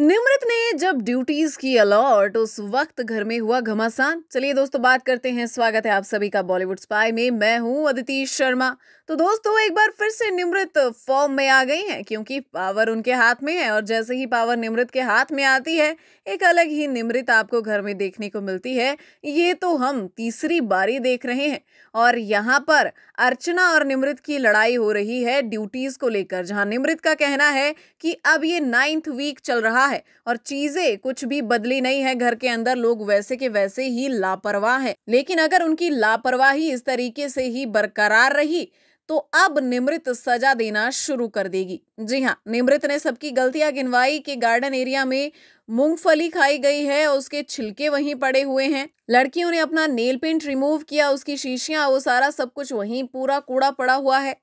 निमृत ने जब ड्यूटीज की अलॉट उस वक्त घर में हुआ घमासान चलिए दोस्तों बात करते हैं स्वागत है आप सभी का बॉलीवुड स्पाई में मैं हूं अदिति शर्मा तो दोस्तों एक बार फिर से निमृत फॉर्म में आ गई हैं क्योंकि पावर उनके हाथ में है और जैसे ही पावर निमृत के हाथ में आती है एक अलग ही निमृत आपको घर में देखने को मिलती है ये तो हम तीसरी बारी देख रहे हैं और यहाँ पर अर्चना और निमृत की लड़ाई हो रही है ड्यूटीज को लेकर जहाँ निमृत का कहना है कि अब ये नाइन्थ वीक चल रहा है और चीजें कुछ भी बदली नहीं है घर के अंदर लोग वैसे के वैसे ही लापरवाह है लेकिन अगर उनकी लापरवाही इस तरीके से ही बरकरार रही तो अब निमृत सजा देना शुरू कर देगी जी हाँ निमृत ने सबकी गलतियां गिनवाई कि गार्डन एरिया में मूंगफली खाई गई है उसके छिलके वहीं पड़े हुए हैं लड़कियों ने अपना नेल पेंट रिमूव किया उसकी शीशियां वो सारा सब कुछ वहीं पूरा कूड़ा पड़ा हुआ है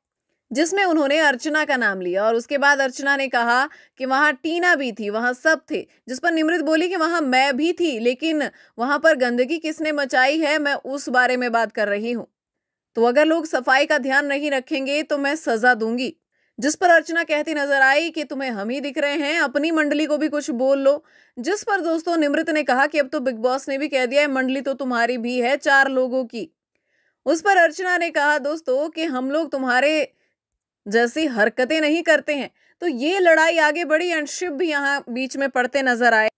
जिसमें उन्होंने अर्चना का नाम लिया और उसके बाद अर्चना ने कहा कि वहाँ टीना भी थी वहाँ सब थे जिस पर निमृत बोली कि वहाँ मैं भी थी लेकिन वहाँ पर गंदगी किसने मचाई है मैं उस बारे में बात कर रही हूँ तो अगर लोग सफाई का ध्यान नहीं रखेंगे तो मैं सजा दूंगी जिस पर अर्चना कहती नजर आई कि तुम्हें हम ही दिख रहे हैं अपनी मंडली को भी कुछ बोल लो जिस पर दोस्तों निमृत ने कहा कि अब तो बिग बॉस ने भी कह दिया है मंडली तो तुम्हारी भी है चार लोगों की उस पर अर्चना ने कहा दोस्तों कि हम लोग तुम्हारे जैसी हरकतें नहीं करते हैं तो ये लड़ाई आगे बढ़ी एंड शिव भी यहाँ बीच में पड़ते नजर आए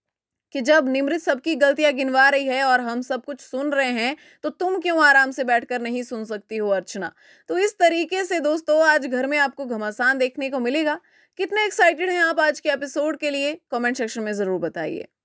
कि जब निमृत सबकी गलतियां गिनवा रही है और हम सब कुछ सुन रहे हैं तो तुम क्यों आराम से बैठकर नहीं सुन सकती हो अर्चना तो इस तरीके से दोस्तों आज घर में आपको घमासान देखने को मिलेगा कितने एक्साइटेड हैं आप आज के एपिसोड के लिए कमेंट सेक्शन में ज़रूर बताइए